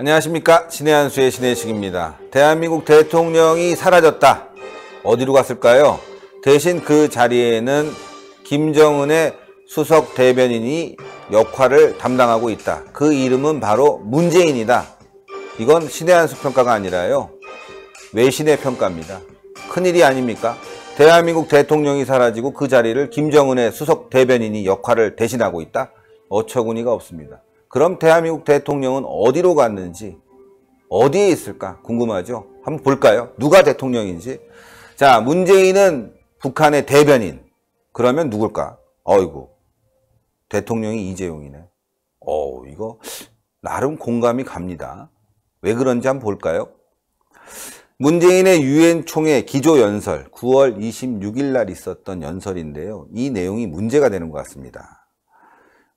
안녕하십니까 신해한수의 신해식입니다 대한민국 대통령이 사라졌다 어디로 갔을까요 대신 그 자리에는 김정은의 수석 대변인이 역할을 담당하고 있다 그 이름은 바로 문재인이다 이건 신해한수 평가가 아니라요 외신의 평가입니다 큰일이 아닙니까 대한민국 대통령이 사라지고 그 자리를 김정은의 수석 대변인이 역할을 대신하고 있다 어처구니가 없습니다 그럼 대한민국 대통령은 어디로 갔는지 어디에 있을까 궁금하죠? 한번 볼까요? 누가 대통령인지 자 문재인은 북한의 대변인 그러면 누굴까? 어이구 대통령이 이재용이네 어 이거 나름 공감이 갑니다 왜 그런지 한번 볼까요? 문재인의 유엔 총회 기조연설 9월 26일 날 있었던 연설인데요. 이 내용이 문제가 되는 것 같습니다.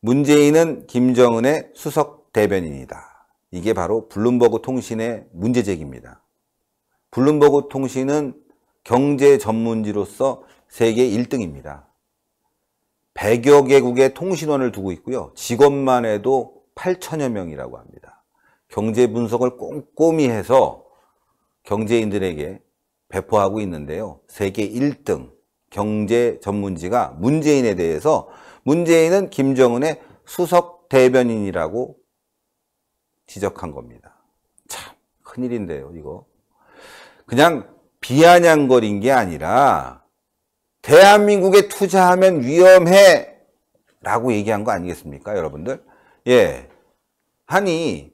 문재인은 김정은의 수석 대변인이다. 이게 바로 블룸버그 통신의 문제 제기입니다. 블룸버그 통신은 경제 전문지로서 세계 1등입니다. 100여 개국의 통신원을 두고 있고요. 직원만 해도 8천여 명이라고 합니다. 경제 분석을 꼼꼼히 해서 경제인들에게 배포하고 있는데요. 세계 1등, 경제 전문지가 문재인에 대해서 문재인은 김정은의 수석 대변인이라고 지적한 겁니다. 참 큰일인데요, 이거. 그냥 비아냥거린 게 아니라 대한민국에 투자하면 위험해 라고 얘기한 거 아니겠습니까, 여러분들? 예. 아니,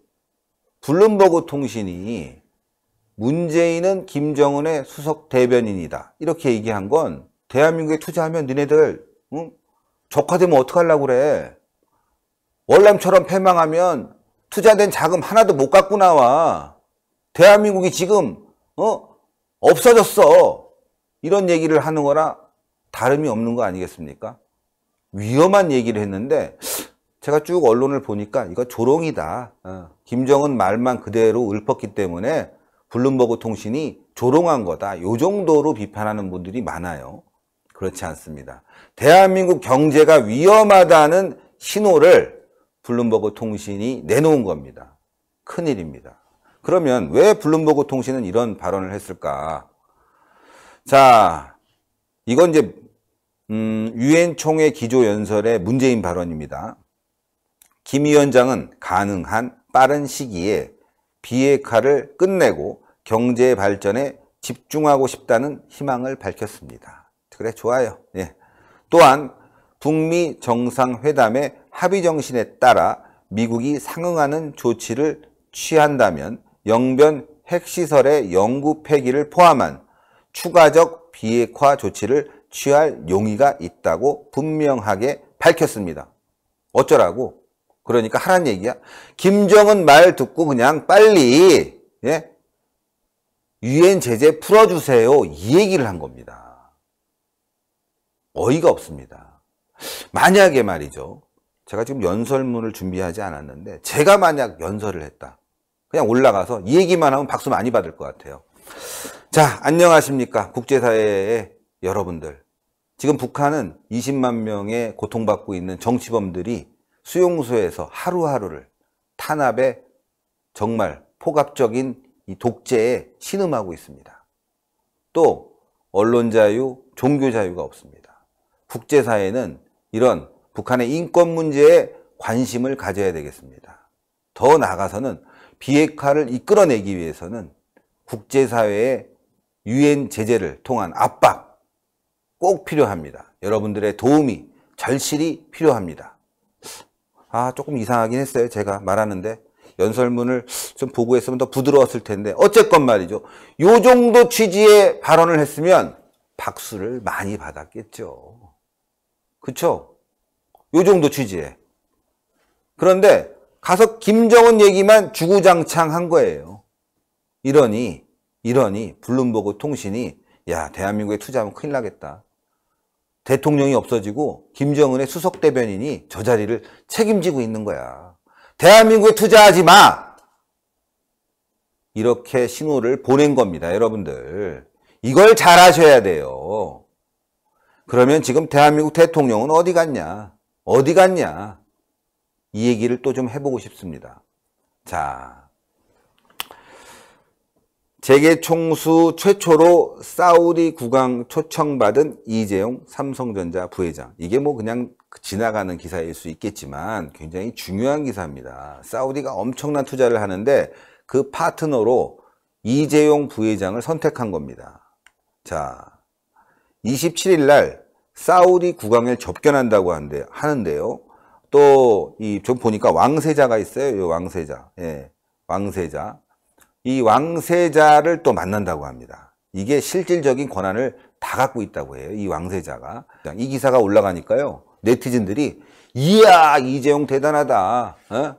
블룸버그 통신이 문재인은 김정은의 수석 대변인이다. 이렇게 얘기한 건 대한민국에 투자하면 니네들 응? 적화되면 어떡하려고 그래. 월남처럼 패망하면 투자된 자금 하나도 못 갖고 나와. 대한민국이 지금 어? 없어졌어. 이런 얘기를 하는 거라 다름이 없는 거 아니겠습니까? 위험한 얘기를 했는데 제가 쭉 언론을 보니까 이거 조롱이다. 어. 김정은 말만 그대로 읊었기 때문에 블룸버그 통신이 조롱한 거다. 요 정도로 비판하는 분들이 많아요. 그렇지 않습니다. 대한민국 경제가 위험하다는 신호를 블룸버그 통신이 내놓은 겁니다. 큰일입니다. 그러면 왜 블룸버그 통신은 이런 발언을 했을까? 자, 이건 이제 음, 유엔 총회 기조 연설의 문재인 발언입니다. 김 위원장은 가능한 빠른 시기에 비핵화를 끝내고 경제 발전에 집중하고 싶다는 희망을 밝혔습니다. 그래, 좋아요. 예. 또한 북미 정상회담의 합의 정신에 따라 미국이 상응하는 조치를 취한다면 영변 핵시설의 영구 폐기를 포함한 추가적 비핵화 조치를 취할 용의가 있다고 분명하게 밝혔습니다. 어쩌라고? 그러니까 하란 얘기야. 김정은 말 듣고 그냥 빨리 예? 유엔 제재 풀어주세요. 이 얘기를 한 겁니다. 어이가 없습니다. 만약에 말이죠. 제가 지금 연설문을 준비하지 않았는데 제가 만약 연설을 했다. 그냥 올라가서 이 얘기만 하면 박수 많이 받을 것 같아요. 자, 안녕하십니까. 국제사회의 여러분들. 지금 북한은 20만 명의 고통받고 있는 정치범들이 수용소에서 하루하루를 탄압에 정말 포갑적인 이 독재에 신음하고 있습니다. 또 언론 자유, 종교 자유가 없습니다. 국제사회는 이런 북한의 인권 문제에 관심을 가져야 되겠습니다. 더 나아가서는 비핵화를 이끌어내기 위해서는 국제사회의 유엔 제재를 통한 압박 꼭 필요합니다. 여러분들의 도움이 절실히 필요합니다. 아 조금 이상하긴 했어요. 제가 말하는데 연설문을 좀 보고했으면 더 부드러웠을 텐데 어쨌건 말이죠. 요 정도 취지의 발언을 했으면 박수를 많이 받았겠죠. 그쵸? 이 정도 취지에. 그런데 가서 김정은 얘기만 주구장창 한 거예요. 이러니, 이러니 블룸버그 통신이 야 대한민국에 투자하면 큰일 나겠다. 대통령이 없어지고 김정은의 수석 대변인이 저 자리를 책임지고 있는 거야. 대한민국에 투자하지 마. 이렇게 신호를 보낸 겁니다, 여러분들. 이걸 잘 하셔야 돼요. 그러면 지금 대한민국 대통령은 어디 갔냐? 어디 갔냐? 이 얘기를 또 좀 해보고 싶습니다. 자, 재계 총수 최초로 사우디 국왕 초청받은 이재용 삼성전자 부회장. 이게 뭐 그냥 지나가는 기사일 수 있겠지만 굉장히 중요한 기사입니다. 사우디가 엄청난 투자를 하는데 그 파트너로 이재용 부회장을 선택한 겁니다. 자, 27일 날 사우디 국왕을 접견한다고 한데, 하는데요. 또, 이, 좀 보니까 왕세자가 있어요. 요 왕세자. 예. 왕세자. 이 왕세자를 또 만난다고 합니다. 이게 실질적인 권한을 다 갖고 있다고 해요. 이 왕세자가. 이 기사가 올라가니까요. 네티즌들이, 이야, 이재용 대단하다. 어?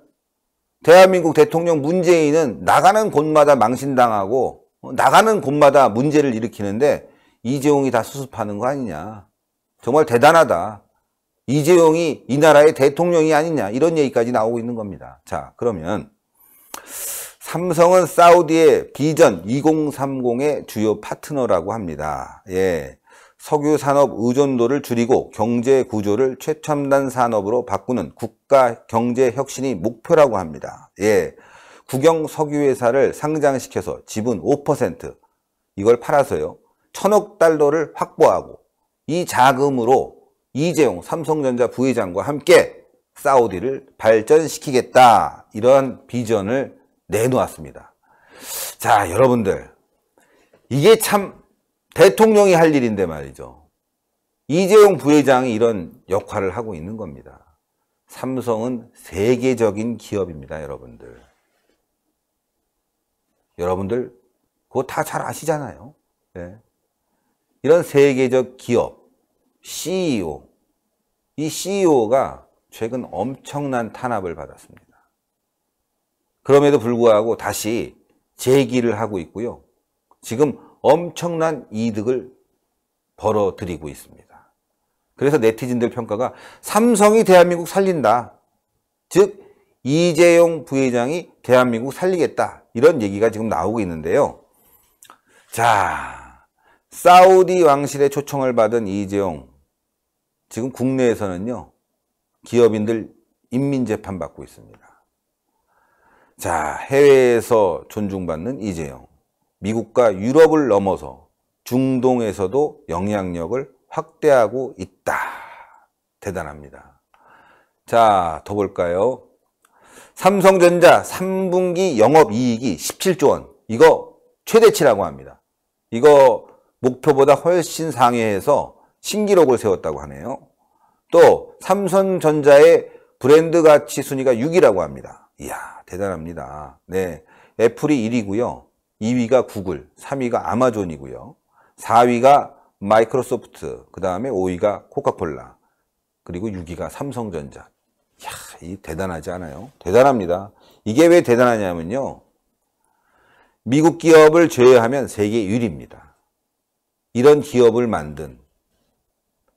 대한민국 대통령 문재인은 나가는 곳마다 망신당하고, 어, 나가는 곳마다 문제를 일으키는데, 이재용이 다 수습하는 거 아니냐. 정말 대단하다. 이재용이 이 나라의 대통령이 아니냐. 이런 얘기까지 나오고 있는 겁니다. 자, 그러면 삼성은 사우디의 비전 2030의 주요 파트너라고 합니다. 예. 석유 산업 의존도를 줄이고 경제 구조를 최첨단 산업으로 바꾸는 국가 경제 혁신이 목표라고 합니다. 예. 국영 석유회사를 상장시켜서 지분 5% 이걸 팔아서요. 천억 달러를 확보하고 이 자금으로 이재용 삼성전자 부회장과 함께 사우디를 발전시키겠다 이러한 비전을 내놓았습니다. 자 여러분들 이게 참 대통령이 할 일인데 말이죠. 이재용 부회장이 이런 역할을 하고 있는 겁니다. 삼성은 세계적인 기업입니다, 여러분들. 여러분들 그거 다 잘 아시잖아요. 네. 이런 세계적 기업, CEO, 이 CEO가 최근 엄청난 탄압을 받았습니다. 그럼에도 불구하고 다시 재기를 하고 있고요. 지금 엄청난 이득을 벌어들이고 있습니다. 그래서 네티즌들 평가가 삼성이 대한민국 살린다. 즉 이재용 부회장이 대한민국 살리겠다. 이런 얘기가 지금 나오고 있는데요. 자, 사우디 왕실의 초청을 받은 이재용 지금 국내에서는요 기업인들 인민재판 받고 있습니다. 자 해외에서 존중받는 이재용 미국과 유럽을 넘어서 중동에서도 영향력을 확대하고 있다. 대단합니다. 자, 더 볼까요? 삼성전자 3분기 영업이익이 17조 원. 이거 최대치라고 합니다. 이거 목표보다 훨씬 상회해서 신기록을 세웠다고 하네요. 또 삼성전자의 브랜드 가치 순위가 6위라고 합니다. 이야 대단합니다. 네, 애플이 1위고요. 2위가 구글, 3위가 아마존이고요. 4위가 마이크로소프트, 그 다음에 5위가 코카콜라, 그리고 6위가 삼성전자. 이야, 이 대단하지 않아요? 대단합니다. 이게 왜 대단하냐면요. 미국 기업을 제외하면 세계 1위입니다. 이런 기업을 만든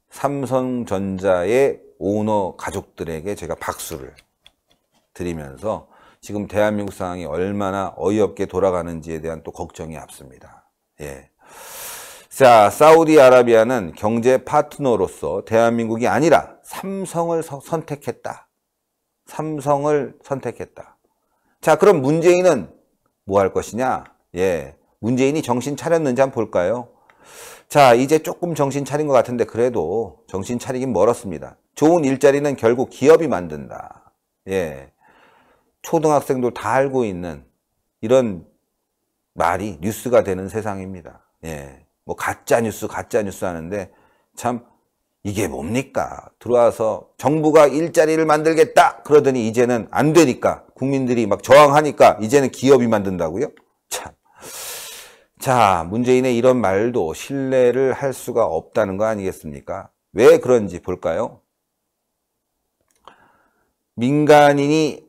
삼성전자의 오너 가족들에게 제가 박수를 드리면서 지금 대한민국 상황이 얼마나 어이없게 돌아가는지에 대한 또 걱정이 앞섭니다. 예. 자, 사우디아라비아는 경제 파트너로서 대한민국이 아니라 삼성을 서, 선택했다. 삼성을 선택했다. 자, 그럼 문재인은 뭐 할 것이냐? 예. 문재인이 정신 차렸는지 한번 볼까요? 자, 이제 조금 정신 차린 것 같은데 그래도 정신 차리긴 멀었습니다. 좋은 일자리는 결국 기업이 만든다. 예. 초등학생도 다 알고 있는 이런 말이 뉴스가 되는 세상입니다. 예. 뭐 가짜 뉴스, 가짜 뉴스 하는데 참 이게 뭡니까? 들어와서 정부가 일자리를 만들겠다 그러더니 이제는 안 되니까 국민들이 막 저항하니까 이제는 기업이 만든다고요? 참. 자, 문재인의 이런 말도 신뢰를 할 수가 없다는 거 아니겠습니까? 왜 그런지 볼까요? 민간인이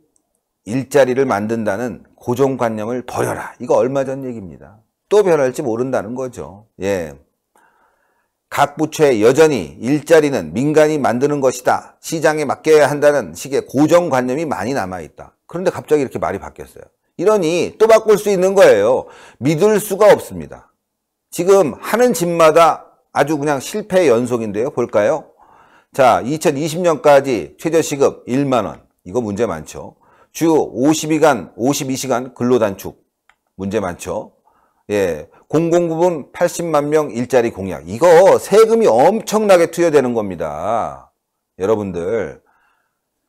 일자리를 만든다는 고정관념을 버려라. 이거 얼마 전 얘기입니다. 또 변할지 모른다는 거죠. 예. 각 부처에 여전히 일자리는 민간이 만드는 것이다. 시장에 맡겨야 한다는 식의 고정관념이 많이 남아있다. 그런데 갑자기 이렇게 말이 바뀌었어요. 이러니 또 바꿀 수 있는 거예요. 믿을 수가 없습니다. 지금 하는 집마다 아주 그냥 실패 연속인데요. 볼까요? 자, 2020년까지 최저시급 1만원. 이거 문제 많죠. 주 52간, 52시간 근로단축. 문제 많죠. 예. 공공부문 80만 명 일자리 공약. 이거 세금이 엄청나게 투여되는 겁니다. 여러분들.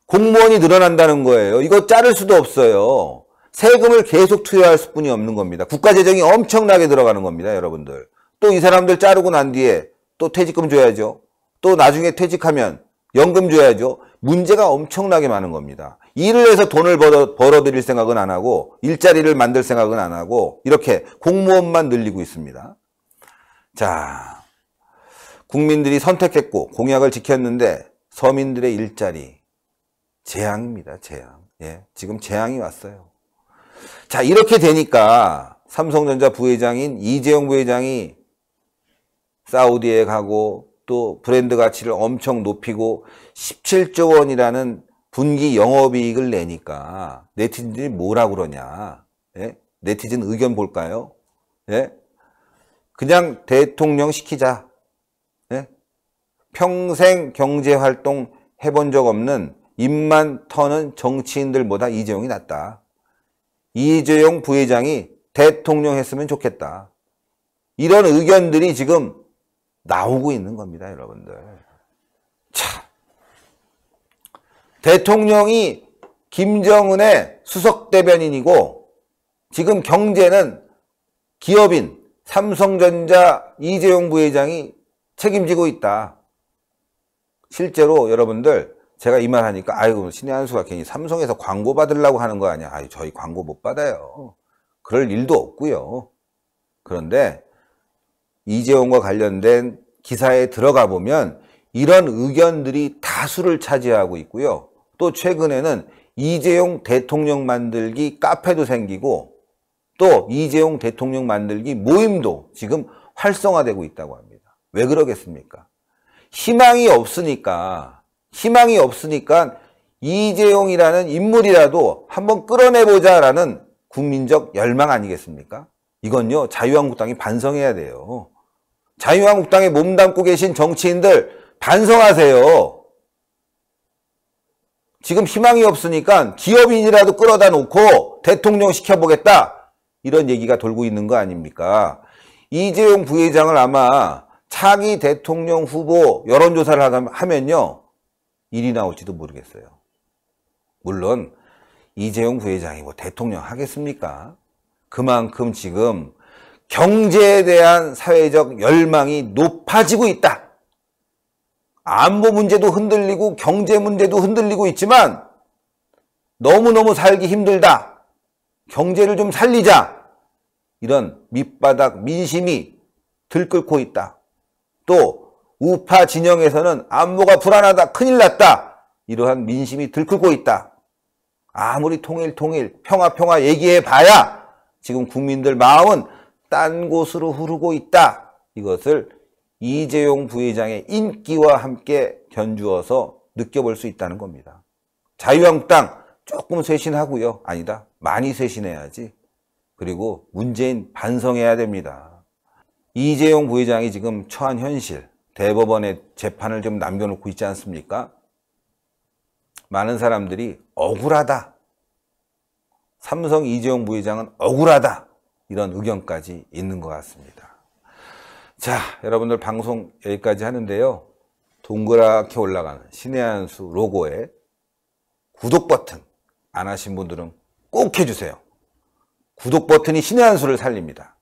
공무원이 늘어난다는 거예요. 이거 자를 수도 없어요. 세금을 계속 투여할 수뿐이 없는 겁니다. 국가 재정이 엄청나게 들어가는 겁니다, 여러분들. 또 이 사람들 자르고 난 뒤에 또 퇴직금 줘야죠. 또 나중에 퇴직하면 연금 줘야죠. 문제가 엄청나게 많은 겁니다. 일을 해서 돈을 벌어, 벌어들일 생각은 안 하고 일자리를 만들 생각은 안 하고 이렇게 공무원만 늘리고 있습니다. 자, 국민들이 선택했고 공약을 지켰는데 서민들의 일자리 재앙입니다. 재앙. 예, 지금 재앙이 왔어요. 자, 이렇게 되니까 삼성전자 부회장인 이재용 부회장이 사우디에 가고 또 브랜드 가치를 엄청 높이고 17조 원이라는 분기 영업이익을 내니까 네티즌들이 뭐라 그러냐. 예? 네티즌 의견 볼까요? 예? 그냥 대통령 시키자. 예? 평생 경제활동 해본 적 없는 입만 터는 정치인들보다 이재용이 낫다. 이재용 부회장이 대통령 했으면 좋겠다. 이런 의견들이 지금 나오고 있는 겁니다, 여러분들. 참. 대통령이 김정은의 수석 대변인이고 지금 경제는 기업인 삼성전자 이재용 부회장이 책임지고 있다. 실제로 여러분들 제가 이 말 하니까 아이고 신의 한수가 괜히 삼성에서 광고 받으려고 하는 거 아니야 아이 저희 광고 못 받아요 그럴 일도 없고요 그런데 이재용과 관련된 기사에 들어가 보면 이런 의견들이 다수를 차지하고 있고요 또 최근에는 이재용 대통령 만들기 카페도 생기고 또 이재용 대통령 만들기 모임도 지금 활성화되고 있다고 합니다 왜 그러겠습니까 희망이 없으니까 희망이 없으니까 이재용이라는 인물이라도 한번 끌어내보자라는 국민적 열망 아니겠습니까? 이건요 자유한국당이 반성해야 돼요. 자유한국당에 몸담고 계신 정치인들 반성하세요. 지금 희망이 없으니까 기업인이라도 끌어다 놓고 대통령 시켜보겠다 이런 얘기가 돌고 있는 거 아닙니까? 이재용 부회장을 아마 차기 대통령 후보 여론조사를 하면요 일이 나올지도 모르겠어요. 물론 이재용 부회장이 뭐 대통령 하겠습니까? 그만큼 지금 경제에 대한 사회적 열망이 높아지고 있다. 안보 문제도 흔들리고 경제 문제도 흔들리고 있지만 너무너무 살기 힘들다. 경제를 좀 살리자. 이런 밑바닥 민심이 들끓고 있다. 또 우파 진영에서는 안보가 불안하다, 큰일 났다. 이러한 민심이 들끓고 있다. 아무리 통일 통일 평화 평화 얘기해 봐야 지금 국민들 마음은 딴 곳으로 흐르고 있다. 이것을 이재용 부회장의 인기와 함께 견주어서 느껴볼 수 있다는 겁니다. 자유한국당 조금 쇄신하고요. 아니다. 많이 쇄신해야지. 그리고 문재인 반성해야 됩니다. 이재용 부회장이 지금 처한 현실 대법원의 재판을 좀 남겨놓고 있지 않습니까? 많은 사람들이 억울하다. 삼성 이재용 부회장은 억울하다. 이런 의견까지 있는 것 같습니다. 자, 여러분들 방송 여기까지 하는데요. 동그랗게 올라가는 신의 한수 로고에 구독 버튼 안 하신 분들은 꼭 해주세요. 구독 버튼이 신의 한 수를 살립니다.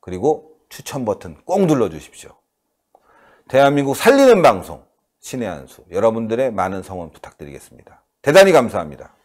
그리고 추천 버튼 꼭 눌러 주십시오. 대한민국 살리는 방송 신의 한수 여러분들의 많은 성원 부탁드리겠습니다. 대단히 감사합니다.